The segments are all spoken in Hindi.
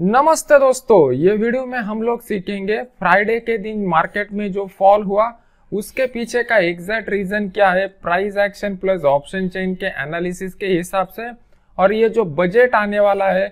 नमस्ते दोस्तों ये वीडियो में हम लोग सीखेंगे फ्राइडे के दिन मार्केट में जो फॉल हुआ उसके पीछे का एग्जैक्ट रीजन क्या है price action plus option chain के एनालिसिस के हिसाब से और ये जो बजट आने वाला है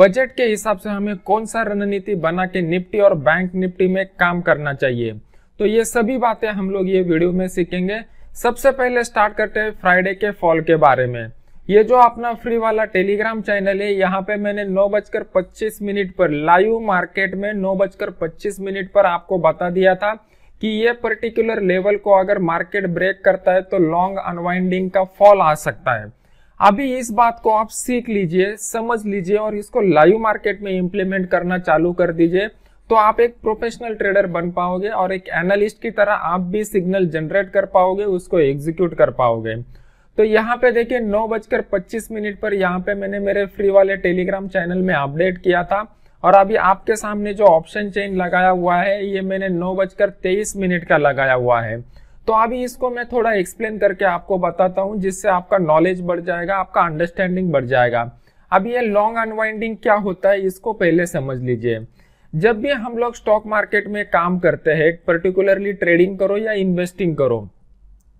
बजट के हिसाब से हमें कौन सा रणनीति बना के निफ्टी और बैंक निफ्टी में काम करना चाहिए तो ये सभी बातें हम लोग ये वीडियो में सीखेंगे सबसे पहले स्टार्ट करते हैं फ्राइडे के फॉल के बारे में ये जो अपना फ्री वाला टेलीग्राम चैनल है यहाँ पे मैंने नौ बजकर पच्चीस मिनट पर लाइव मार्केट में नौ बजकर पच्चीस मिनट पर आपको बता दिया था कि ये पर्टिकुलर लेवल को अगर मार्केट ब्रेक करता है तो लॉन्ग अनवाइंडिंग का फॉल आ सकता है अभी इस बात को आप सीख लीजिए समझ लीजिए और इसको लाइव मार्केट में इम्प्लीमेंट करना चालू कर दीजिए तो आप एक प्रोफेशनल ट्रेडर बन पाओगे और एक एनालिस्ट की तरह आप भी सिग्नल जनरेट कर पाओगे उसको एग्जीक्यूट कर पाओगे तो यहाँ पे देखिए नौ बजकर पच्चीस मिनट पर यहाँ पे मैंने मेरे फ्री वाले टेलीग्राम चैनल में अपडेट किया था और अभी आपके सामने जो ऑप्शन चेन लगाया हुआ है ये मैंने नौ बजकर तेईस मिनट का लगाया हुआ है तो अभी इसको मैं थोड़ा एक्सप्लेन करके आपको बताता हूँ जिससे आपका नॉलेज बढ़ जाएगा आपका अंडरस्टैंडिंग बढ़ जाएगा अब ये लॉन्ग अनवाइंडिंग क्या होता है इसको पहले समझ लीजिए जब भी हम लोग स्टॉक मार्केट में काम करते हैं पर्टिकुलरली ट्रेडिंग करो या इन्वेस्टिंग करो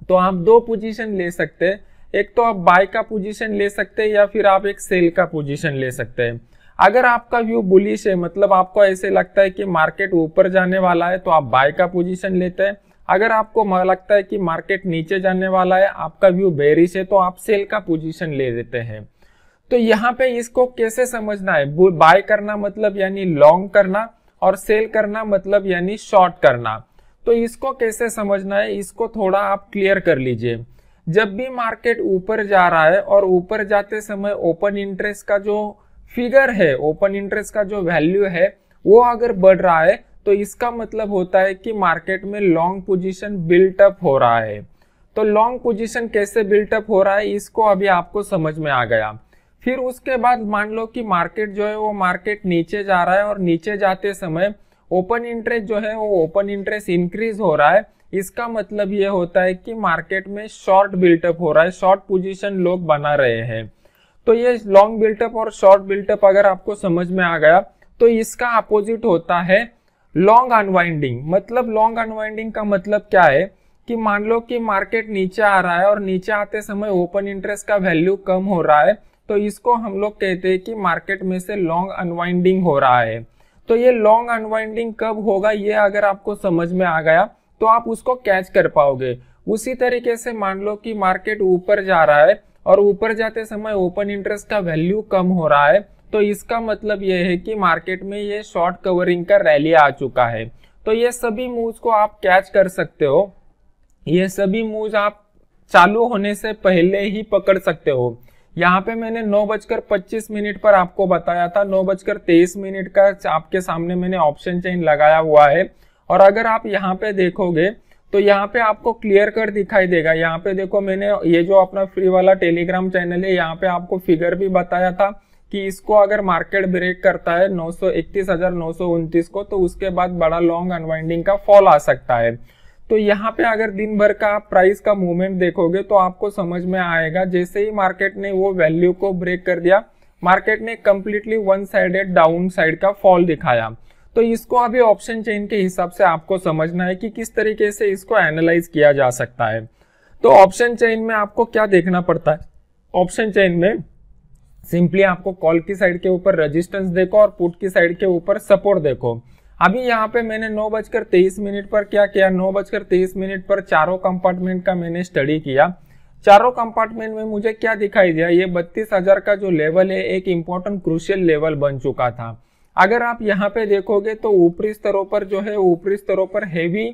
तो आप दो पोजीशन ले सकते हैं एक तो आप बाय का पोजीशन ले सकते हैं या फिर आप एक सेल का पोजीशन ले सकते हैं अगर आपका व्यू बुलिश है मतलब आपको ऐसे लगता है कि मार्केट ऊपर जाने वाला है तो आप बाय का पोजीशन लेते हैं अगर आपको लगता है कि मार्केट नीचे जाने वाला है आपका व्यू बेरिश है तो आप सेल का पोजिशन ले लेते हैं तो यहाँ पे इसको कैसे समझना है बाय करना मतलब यानी लॉन्ग करना और सेल करना मतलब यानी शॉर्ट करना तो इसको कैसे समझना है इसको थोड़ा आप क्लियर कर लीजिए जब भी मार्केट ऊपर जा रहा है और ऊपर जाते समय ओपन इंटरेस्ट का जो फिगर है ओपन इंटरेस्ट का जो वैल्यू है वो अगर बढ़ रहा है तो इसका मतलब होता है कि मार्केट में लॉन्ग पोजिशन बिल्टअप हो रहा है तो लॉन्ग पोजिशन कैसे बिल्टअप हो रहा है इसको अभी आपको समझ में आ गया फिर उसके बाद मान लो कि मार्केट जो है वो मार्केट नीचे जा रहा है और नीचे जाते समय ओपन इंटरेस्ट जो है वो ओपन इंटरेस्ट इंक्रीज हो रहा है इसका मतलब ये होता है कि मार्केट में शॉर्ट बिल्टअप हो रहा है शॉर्ट पोजीशन लोग बना रहे हैं तो ये लॉन्ग बिल्टअप और शॉर्ट बिल्टअप अगर आपको समझ में आ गया तो इसका अपोजिट होता है लॉन्ग अनवाइंडिंग मतलब लॉन्ग अनवाइंडिंग का मतलब क्या है कि मान लो कि मार्केट नीचे आ रहा है और नीचे आते समय ओपन इंटरेस्ट का वैल्यू कम हो रहा है तो इसको हम लोग कहते हैं कि मार्केट में से लॉन्ग अनवाइंडिंग हो रहा है तो ये लॉन्ग अनवाइंडिंग कब होगा ये अगर आपको समझ में आ गया तो आप उसको कैच कर पाओगे उसी तरीके से मान लो कि मार्केट ऊपर जा रहा है और ऊपर जाते समय ओपन इंटरेस्ट का वैल्यू कम हो रहा है तो इसका मतलब ये है कि मार्केट में ये शॉर्ट कवरिंग का रैली आ चुका है तो ये सभी मूव को आप कैच कर सकते हो ये सभी मूव आप चालू होने से पहले ही पकड़ सकते हो यहाँ पे मैंने नौ बजकर पच्चीस मिनट पर आपको बताया था नौ बजकर तेईस मिनट का आपके सामने मैंने ऑप्शन चेन लगाया हुआ है और अगर आप यहाँ पे देखोगे तो यहाँ पे आपको क्लियर कट दिखाई देगा यहाँ पे देखो मैंने ये जो अपना फ्री वाला टेलीग्राम चैनल है यहाँ पे आपको फिगर भी बताया था कि इसको अगर मार्केट ब्रेक करता है नौ को तो उसके बाद बड़ा लॉन्ग अनवाइंडिंग का फॉल आ सकता है तो यहाँ पे अगर दिन भर का आप प्राइस का मूवमेंट देखोगे तो आपको समझ में आएगा जैसे ही मार्केट ने वो वैल्यू को ब्रेक कर दिया मार्केट ने completely one sided down side का फॉल दिखाया तो इसको अभी ऑप्शन चेन के हिसाब से आपको समझना है कि किस तरीके से इसको एनालाइज किया जा सकता है तो ऑप्शन चेन में आपको क्या देखना पड़ता है ऑप्शन चेन में सिंपली आपको कॉल की साइड के ऊपर रेजिस्टेंस देखो और पुट की साइड के ऊपर सपोर्ट देखो अभी यहाँ पे मैंने नौ बजकर तेईस मिनट पर क्या किया नौ बजकर तेईस मिनट पर चारों कंपार्टमेंट का मैंने स्टडी किया चारों कंपार्टमेंट में मुझे क्या दिखाई दिया ये बत्तीस हजार का जो लेवल है एक इम्पोर्टेंट क्रूशियल लेवल बन चुका था अगर आप यहाँ पे देखोगे तो ऊपरी स्तरों पर जो है ऊपरी स्तरों पर हैवी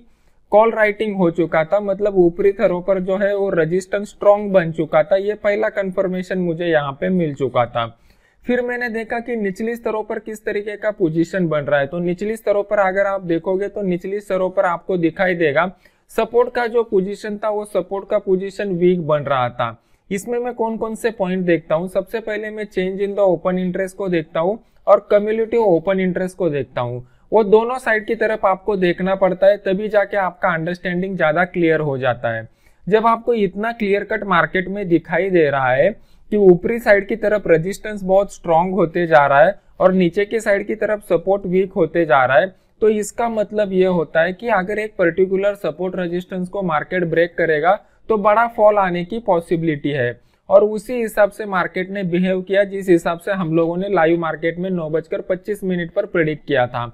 कॉल राइटिंग हो चुका था मतलब ऊपरी स्तरों पर जो है वो रजिस्टेंस स्ट्रॉन्ग बन चुका था ये पहला कन्फर्मेशन मुझे यहाँ पे मिल चुका था फिर मैंने देखा कि निचली स्तरों पर किस तरीके का पोजीशन बन रहा है तो निचली स्तरों पर अगर आप देखोगे तो निचली स्तरों पर आपको दिखाई देगा सपोर्ट का जो पोजीशन था वो सपोर्ट का पोजीशन वीक बन रहा था इसमें मैं कौन कौन से पॉइंट देखता हूँ सबसे पहले मैं change in the open interest को देखता हूँ और कम्युनिटी ओपन इंटरेस्ट को देखता हूँ वो दोनों साइड की तरफ आपको देखना पड़ता है तभी जाके आपका अंडरस्टैंडिंग ज़्यादा क्लियर हो जाता है जब आपको इतना क्लियर कट मार्केट में दिखाई दे रहा है कि ऊपरी साइड की तरफ रेजिस्टेंस बहुत स्ट्रांग होते जा रहा है और नीचे की साइड की तरफ सपोर्ट वीक होते जा रहा है तो इसका मतलब ये होता है कि अगर एक पर्टिकुलर सपोर्ट रेजिस्टेंस को मार्केट ब्रेक करेगा तो बड़ा फॉल आने की पॉसिबिलिटी है और उसी हिसाब से मार्केट ने बिहेव किया जिस हिसाब से हम लोगों ने लाइव मार्केट में नौ बजकर पच्चीस मिनट पर प्रिडिक्ट किया था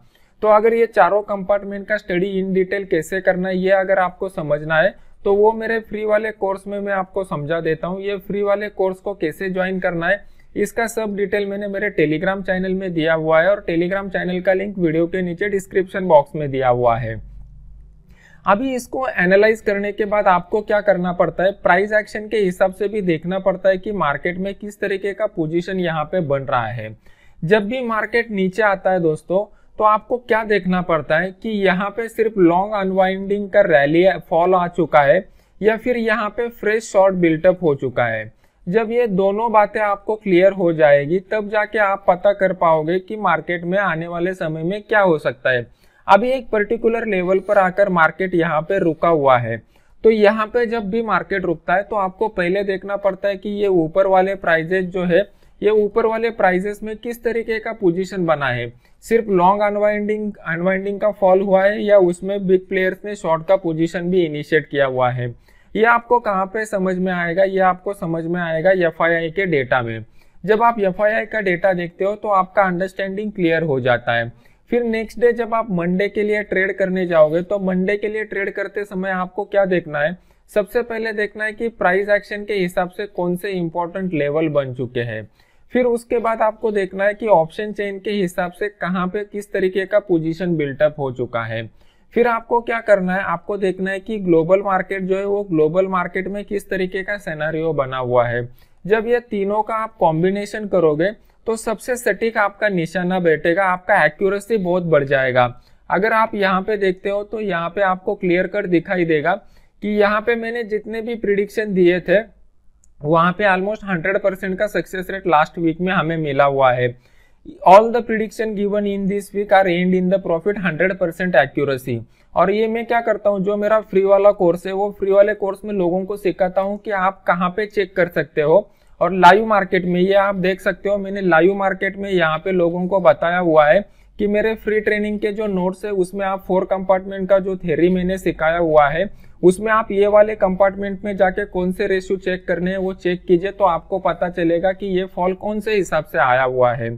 तो अगर ये चारों कंपार्टमेंट का स्टडी इन डिटेल कैसे करना है ये अगर आपको समझना है तो वो मेरे फ्री वाले कोर्स में मैं आपको समझा देता हूँ ये फ्री वाले कोर्स को कैसे ज्वाइन करना है इसका सब डिटेल मैंने मेरे टेलीग्राम चैनल में दिया हुआ है और टेलीग्राम चैनल का लिंक वीडियो के नीचे डिस्क्रिप्शन बॉक्स में दिया हुआ है अभी इसको एनालाइज करने के बाद आपको क्या करना पड़ता है प्राइस एक्शन के हिसाब से भी देखना पड़ता है कि मार्केट में किस तरीके का पोजीशन यहाँ पे बन रहा है जब भी मार्केट नीचे आता है दोस्तों तो आपको क्या देखना पड़ता है कि यहाँ पे सिर्फ लॉन्ग अनवाइंडिंग का रैली फॉल आ चुका है या फिर यहाँ पे फ्रेश शॉर्ट बिल्टअप हो चुका है जब ये दोनों बातें आपको क्लियर हो जाएगी तब जाके आप पता कर पाओगे कि मार्केट में आने वाले समय में क्या हो सकता है अभी एक पर्टिकुलर लेवल पर आकर मार्केट यहाँ पे रुका हुआ है तो यहाँ पे जब भी मार्केट रुकता है तो आपको पहले देखना पड़ता है कि ये ऊपर वाले प्राइजेस जो है ये ऊपर वाले प्राइजेस में किस तरीके का पोजीशन बना है सिर्फ लॉन्ग अनवाइंडिंग अनवाइंडिंग का फॉल हुआ है या उसमें बिग प्लेयर्स ने शॉर्ट का पोजीशन भी इनिशिएट किया हुआ है ये आपको कहाँ पे समझ में आएगा ये आपको समझ में आएगा एफ के डेटा में जब आप एफ का डेटा देखते हो तो आपका अंडरस्टैंडिंग क्लियर हो जाता है फिर नेक्स्ट डे जब आप मंडे के लिए ट्रेड करने जाओगे तो मंडे के लिए ट्रेड करते समय आपको क्या देखना है सबसे पहले देखना है कि प्राइस एक्शन के हिसाब से कौन से इंपॉर्टेंट लेवल बन चुके हैं फिर उसके बाद आपको देखना है कि ऑप्शन चेन के हिसाब से कहाँ पे किस तरीके का पोजीशन बिल्टअप हो चुका है फिर आपको क्या करना है आपको देखना है कि ग्लोबल मार्केट जो है वो ग्लोबल मार्केट में किस तरीके का सेनारियो बना हुआ है जब ये तीनों का आप कॉम्बिनेशन करोगे तो सबसे सटीक आपका निशाना बैठेगा आपका एक्यूरेसी बहुत बढ़ जाएगा अगर आप यहाँ पे देखते हो तो यहाँ पे आपको क्लियर कट दिखाई देगा कि यहाँ पे मैंने जितने भी प्रिडिक्शन दिए थे वहाँ पे ऑलमोस्ट 100 परसेंट का सक्सेस रेट लास्ट वीक में हमें मिला हुआ है all the prediction given in this week are and in the profit 100 percent accuracy और ये मैं क्या करता हूँ जो मेरा फ्री वाला कोर्स है वो फ्री वाले कोर्स में लोगों को सिखाता हूँ कि आप कहाँ पे चेक कर सकते हो और लाइव मार्केट में ये आप देख सकते हो मैंने लाइव मार्केट में यहाँ पे लोगों को बताया हुआ है कि मेरे फ्री ट्रेनिंग के जो नोट्स है उसमें आप फोर कंपार्टमेंट का जो थेरी मैंने सिखाया हुआ है उसमें आप ये वाले कंपार्टमेंट में जाके कौन से रेशियो चेक करने हैं वो चेक कीजिए तो आपको पता चलेगा कि ये फॉल कौन से हिसाब से आया हुआ है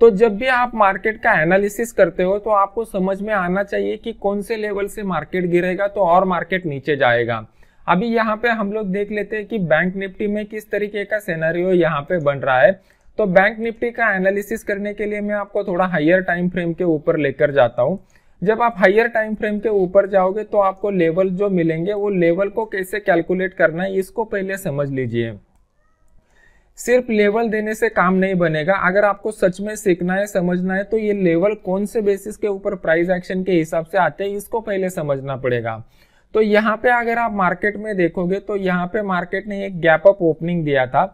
तो जब भी आप मार्केट का एनालिसिस करते हो तो आपको समझ में आना चाहिए कि कौन से लेवल से मार्केट गिरेगा तो और मार्केट नीचे जाएगा अभी यहाँ पे हम लोग देख लेते हैं कि बैंक निफ्टी में किस तरीके का सेनारियो यहाँ पे बन रहा है तो बैंक निफ्टी का एनालिसिस करने के लिए मैं आपको थोड़ा हायर टाइम फ्रेम के ऊपर लेकर जाता हूँ जब आप हायर टाइम फ्रेम के ऊपर जाओगे तो आपको लेवल जो मिलेंगे वो लेवल को कैसे कैलकुलेट करना है इसको पहले समझ लीजिए सिर्फ लेवल देने से काम नहीं बनेगा अगर आपको सच में सीखना है समझना है तो ये लेवल कौन से बेसिस के ऊपर प्राइस एक्शन के हिसाब से आते हैं इसको पहले समझना पड़ेगा तो यहाँ पे अगर आप मार्केट में देखोगे तो यहाँ पे मार्केट ने एक गैप अप ओपनिंग दिया था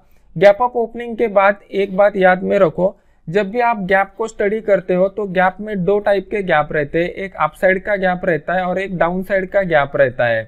गैप अप ओपनिंग के बाद एक बात याद में रखो जब भी आप गैप को स्टडी करते हो तो गैप में दो टाइप के गैप रहते हैं एक अप साइड का गैप रहता है और एक डाउन साइड का गैप रहता है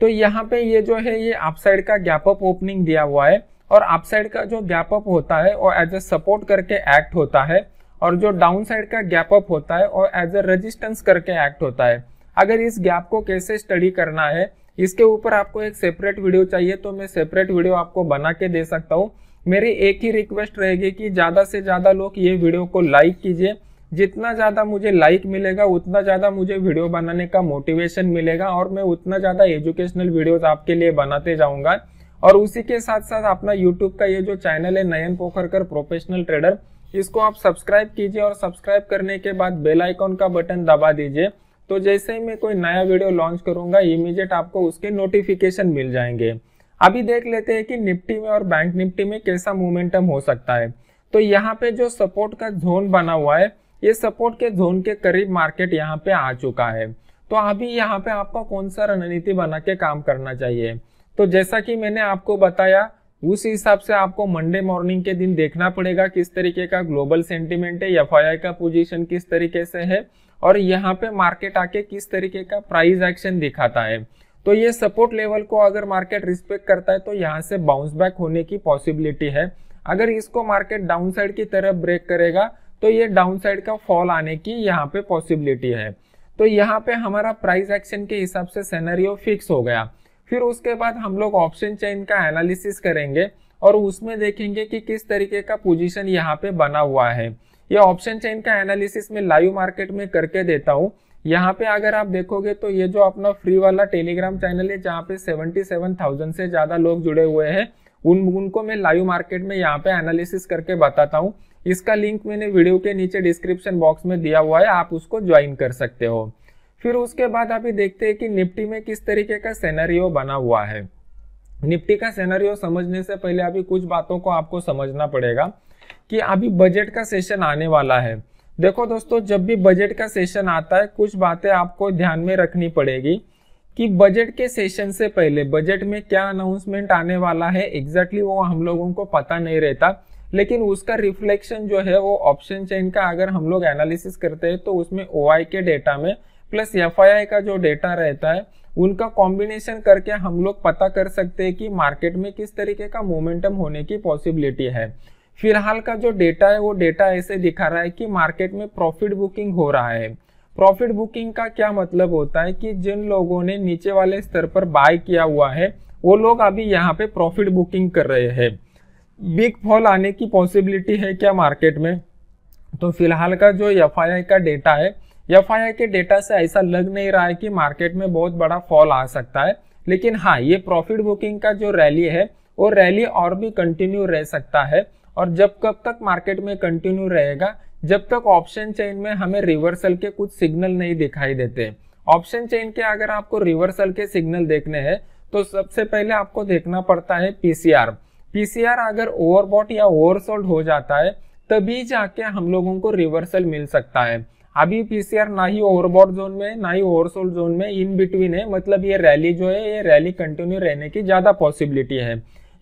तो यहाँ पे ये जो है ये अप साइड का गैप अप ओपनिंग दिया हुआ है और अप साइड का जो गैप अप होता है वो एज ए सपोर्ट करके एक्ट होता है और जो डाउन साइड का गैप अप होता है और एज ए रेजिस्टेंस करके एक्ट होता है अगर इस गैप को कैसे स्टडी करना है इसके ऊपर आपको एक सेपरेट वीडियो चाहिए तो मैं सेपरेट वीडियो आपको बना के दे सकता हूँ मेरी एक ही रिक्वेस्ट रहेगी कि ज़्यादा से ज़्यादा लोग ये वीडियो को लाइक कीजिए जितना ज़्यादा मुझे लाइक मिलेगा उतना ज़्यादा मुझे वीडियो बनाने का मोटिवेशन मिलेगा और मैं उतना ज़्यादा एजुकेशनल वीडियोस आपके लिए बनाते जाऊँगा और उसी के साथ साथ अपना यूट्यूब का ये जो चैनल है नयन पोखरकर प्रोफेशनल ट्रेडर इसको आप सब्सक्राइब कीजिए और सब्सक्राइब करने के बाद बेल आइकॉन का बटन दबा दीजिए तो जैसे ही मैं कोई नया वीडियो लॉन्च करूंगा इमीजिएट आपको उसके नोटिफिकेशन मिल जाएंगे अभी देख लेते हैं कि निफ्टी में और बैंक निफ्टी में कैसा मोमेंटम हो सकता है तो यहाँ पे जो सपोर्ट का जोन बना हुआ है ये सपोर्ट के जोन के करीब मार्केट यहाँ पे आ चुका है तो अभी यहाँ पे आपको कौन सा रणनीति बना के काम करना चाहिए तो जैसा कि मैंने आपको बताया उस हिसाब से आपको मंडे मॉर्निंग के दिन देखना पड़ेगा किस तरीके का ग्लोबल सेंटिमेंट है एफ का पोजीशन किस तरीके से है और यहाँ पे मार्केट आके किस तरीके का प्राइस एक्शन दिखाता है तो ये सपोर्ट लेवल को अगर मार्केट रिस्पेक्ट करता है तो यहाँ से बाउंस बैक होने की पॉसिबिलिटी है अगर इसको मार्केट डाउनसाइड की तरफ ब्रेक करेगा तो ये डाउनसाइड का फॉल आने की यहाँ पे पॉसिबिलिटी है तो यहाँ पे हमारा प्राइस एक्शन के हिसाब से सेनेरियो फिक्स हो गया फिर उसके बाद हम लोग ऑप्शन चेन का एनालिसिस करेंगे और उसमें देखेंगे कि किस तरीके का पोजिशन यहाँ पे बना हुआ है ये ऑप्शन चेन का एनालिसिस में लाइव मार्केट में करके देता हूँ यहाँ पे अगर आप देखोगे तो ये जो अपना फ्री वाला टेलीग्राम चैनल है जहाँ पे 77,000 से ज़्यादा लोग जुड़े हुए हैं उन उनको मैं लाइव मार्केट में यहाँ पे एनालिसिस करके बताता हूँ इसका लिंक मैंने वीडियो के नीचे डिस्क्रिप्शन बॉक्स में दिया हुआ है आप उसको ज्वाइन कर सकते हो फिर उसके बाद आप देखते हैं कि निफ्टी में किस तरीके का सेनरियो बना हुआ है निफ्टी का सेनरियो समझने से पहले अभी कुछ बातों को आपको समझना पड़ेगा कि अभी बजट का सेशन आने वाला है देखो दोस्तों जब भी बजट का सेशन आता है कुछ बातें आपको ध्यान में रखनी पड़ेगी कि बजट के सेशन से पहले बजट में क्या अनाउंसमेंट आने वाला है एग्जैक्टली exactly वो हम लोगों को पता नहीं रहता लेकिन उसका रिफ्लेक्शन जो है वो ऑप्शन चेन का अगर हम लोग एनालिसिस करते हैं तो उसमें ओ के डेटा में प्लस एफ का जो डेटा रहता है उनका कॉम्बिनेशन करके हम लोग पता कर सकते हैं कि मार्केट में किस तरीके का मोमेंटम होने की पॉसिबिलिटी है फिलहाल का जो डेटा है वो डेटा ऐसे दिखा रहा है कि मार्केट में प्रॉफिट बुकिंग हो रहा है प्रॉफिट बुकिंग का क्या मतलब होता है कि जिन लोगों ने नीचे वाले स्तर पर बाय किया हुआ है वो लोग अभी यहाँ पे प्रॉफिट बुकिंग कर रहे हैं बिग फॉल आने की पॉसिबिलिटी है क्या मार्केट में तो फिलहाल का जो एफ का डेटा है एफ के डेटा से ऐसा लग नहीं रहा है कि मार्केट में बहुत बड़ा फॉल आ सकता है लेकिन हाँ ये प्रॉफिट बुकिंग का जो रैली है वो रैली और भी कंटिन्यू रह सकता है और जब कब तक मार्केट में कंटिन्यू रहेगा जब तक ऑप्शन चेन में हमें रिवर्सल के कुछ सिग्नल नहीं दिखाई देते ऑप्शन चेन के अगर आपको रिवर्सल के सिग्नल देखने हैं तो सबसे पहले आपको देखना पड़ता है पीसीआर पीसीआर अगर ओवरबॉट या ओवरसोल्ड हो जाता है तभी जाके हम लोगों को रिवर्सल मिल सकता है अभी पीसीआर ना ही ओवरबॉट जोन में ना ही ओवरसोल्ड जोन में इन बिटवीन है मतलब ये रैली जो है ये रैली कंटिन्यू रहने की ज़्यादा पॉसिबिलिटी है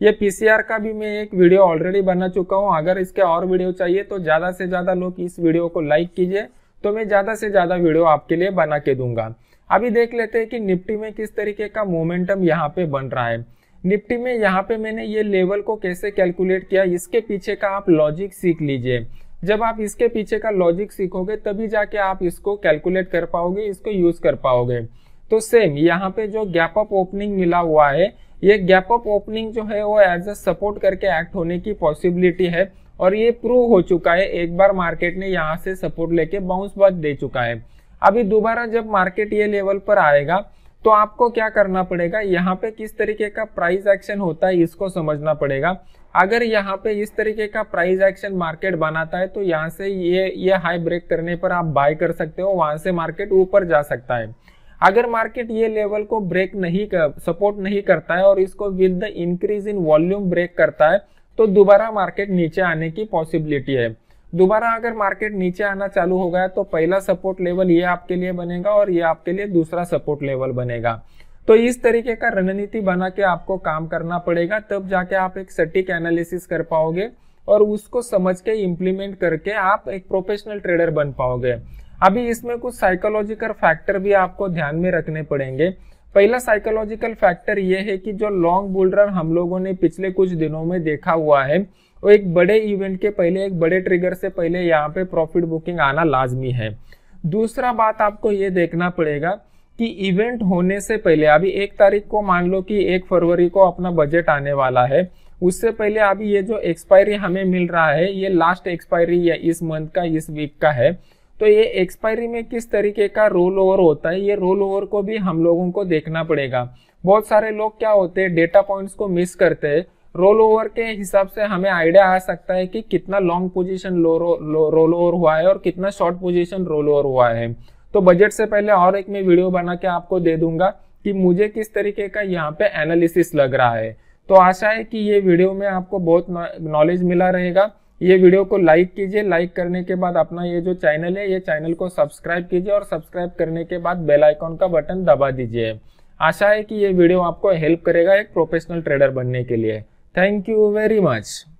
ये पीसीआर का भी मैं एक वीडियो ऑलरेडी बना चुका हूँ अगर इसके और वीडियो चाहिए तो ज़्यादा से ज़्यादा लोग इस वीडियो को लाइक कीजिए तो मैं ज़्यादा से ज़्यादा वीडियो आपके लिए बना के दूंगा अभी देख लेते हैं कि निफ्टी में किस तरीके का मोमेंटम यहाँ पे बन रहा है निफ्टी में यहाँ पे मैंने ये लेवल को कैसे कैलकुलेट किया इसके पीछे का आप लॉजिक सीख लीजिए जब आप इसके पीछे का लॉजिक सीखोगे तभी जाके आप इसको कैलकुलेट कर पाओगे इसको यूज कर पाओगे तो सेम यहाँ पे जो गैप अप ओपनिंग मिला हुआ है ये गैप अप ओपनिंग जो है वो एज अ सपोर्ट करके एक्ट होने की पॉसिबिलिटी है और ये प्रूव हो चुका है एक बार मार्केट ने यहाँ से सपोर्ट लेके बाउंस बच दे चुका है अभी दोबारा जब मार्केट ये लेवल पर आएगा तो आपको क्या करना पड़ेगा यहाँ पे किस तरीके का प्राइस एक्शन होता है इसको समझना पड़ेगा अगर यहाँ पे इस तरीके का प्राइस एक्शन मार्केट बनाता है तो यहाँ से ये ये हाई ब्रेक करने पर आप बाय कर सकते हो वहां से मार्केट ऊपर जा सकता है अगर मार्केट ये लेवल को ब्रेक नहीं कर सपोर्ट नहीं करता है और इसको with the increase in volume break करता है तो दोबारा मार्केट नीचे आने की पॉसिबिलिटी है दोबारा अगर मार्केट नीचे आना चालू हो गया तो पहला सपोर्ट लेवल ये आपके लिए बनेगा और ये आपके लिए दूसरा सपोर्ट लेवल बनेगा तो इस तरीके का रणनीति बना के आपको काम करना पड़ेगा तब जाके आप एक सटीक एनालिसिस कर पाओगे और उसको समझ के इम्प्लीमेंट करके आप एक प्रोफेशनल ट्रेडर बन पाओगे अभी इसमें कुछ साइकोलॉजिकल फैक्टर भी आपको ध्यान में रखने पड़ेंगे पहला साइकोलॉजिकल फैक्टर ये है कि जो लॉन्ग बुल रन हम लोगों ने पिछले कुछ दिनों में देखा हुआ है वो एक बड़े इवेंट के पहले एक बड़े ट्रिगर से पहले यहाँ पे प्रॉफिट बुकिंग आना लाजमी है दूसरा बात आपको ये देखना पड़ेगा कि इवेंट होने से पहले अभी एक तारीख को मान लो कि एक फरवरी को अपना बजट आने वाला है उससे पहले अभी ये जो एक्सपायरी हमें मिल रहा है ये लास्ट एक्सपायरी या इस मंथ का इस वीक का है तो ये एक्सपायरी में किस तरीके का रोल ओवर होता है ये रोल ओवर को भी हम लोगों को देखना पड़ेगा बहुत सारे लोग क्या होते हैं डेटा पॉइंट्स को मिस करते हैं रोल ओवर के हिसाब से हमें आइडिया आ सकता है कि कितना लॉन्ग पोजीशन रोल ओवर हुआ है और कितना शॉर्ट पोजीशन रोल ओवर हुआ है तो बजट से पहले और एक मैं वीडियो बना के आपको दे दूंगा कि मुझे किस तरीके का यहाँ पे एनालिसिस लग रहा है तो आशा है कि ये वीडियो में आपको बहुत नॉलेज मिला रहेगा ये वीडियो को लाइक कीजिए लाइक करने के बाद अपना ये जो चैनल है ये चैनल को सब्सक्राइब कीजिए और सब्सक्राइब करने के बाद बेल आइकॉन का बटन दबा दीजिए आशा है कि ये वीडियो आपको हेल्प करेगा एक प्रोफेशनल ट्रेडर बनने के लिए थैंक यू वेरी मच